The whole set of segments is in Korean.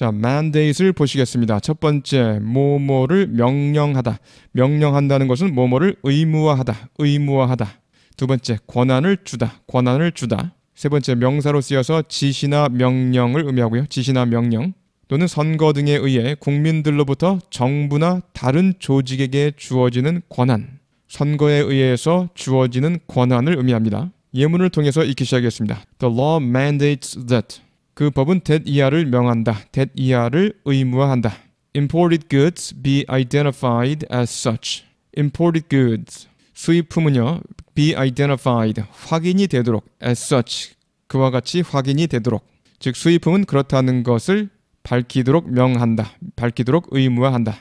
자, mandate을 보시겠습니다. 첫 번째, 뭐뭐를 명령하다. 명령한다는 것은 뭐뭐를 의무화하다. 의무화하다. 두 번째, 권한을 주다. 권한을 주다. 세 번째, 명사로 쓰여서 지시나 명령을 의미하고요. 지시나 명령. 또는 선거 등에 의해 국민들로부터 정부나 다른 조직에게 주어지는 권한. 선거에 의해서 주어지는 권한을 의미합니다. 예문을 통해서 익히 시작하겠습니다. The law mandates that. 그 법은 that 이하를 명한다. that 이하를 의무화한다. imported goods be identified as such. imported goods 수입품은요 be identified 확인이 되도록 as such 그와 같이 확인이 되도록 즉 수입품은 그렇다는 것을 밝히도록 명한다. 밝히도록 의무화한다.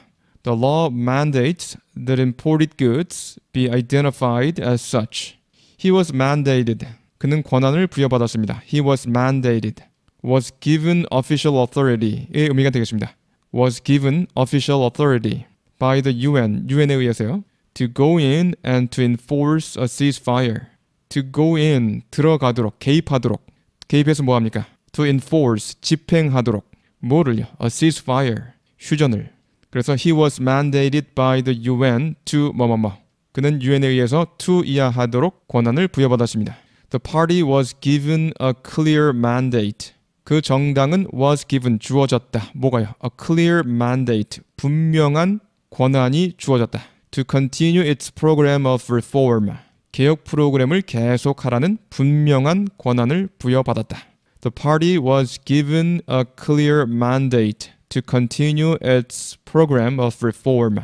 The law mandates that imported goods be identified as such. He was mandated. 그는 권한을 부여받았습니다. He was mandated. was given official authority의 의미가 되겠습니다. was given official authority by the UN, UN에 의해서요. to go in and to enforce a ceasefire. to go in, 들어가도록, 개입하도록. 개입해서 뭐 합니까? to enforce, 집행하도록. 뭐를요? a ceasefire, 휴전을. 그래서 he was mandated by the UN to 뭐뭐뭐. 그는 UN에 의해서 to 이하하도록 권한을 부여받았습니다. The party was given a clear mandate. 그 정당은 was given 주어졌다. 뭐가요? A clear mandate 분명한 권한이 주어졌다. To continue its program of reform 개혁 프로그램을 계속하라는 분명한 권한을 부여받았다. The party was given a clear mandate to continue its program of reform.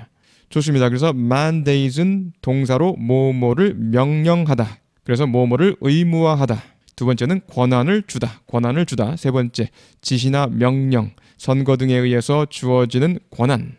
좋습니다. 그래서 mandate은 동사로 뭐뭐를 명령하다. 그래서 뭐뭐를 의무화하다. 두 번째는 권한을 주다. 권한을 주다. 세 번째 지시나 명령, 선거 등에 의해서 주어지는 권한.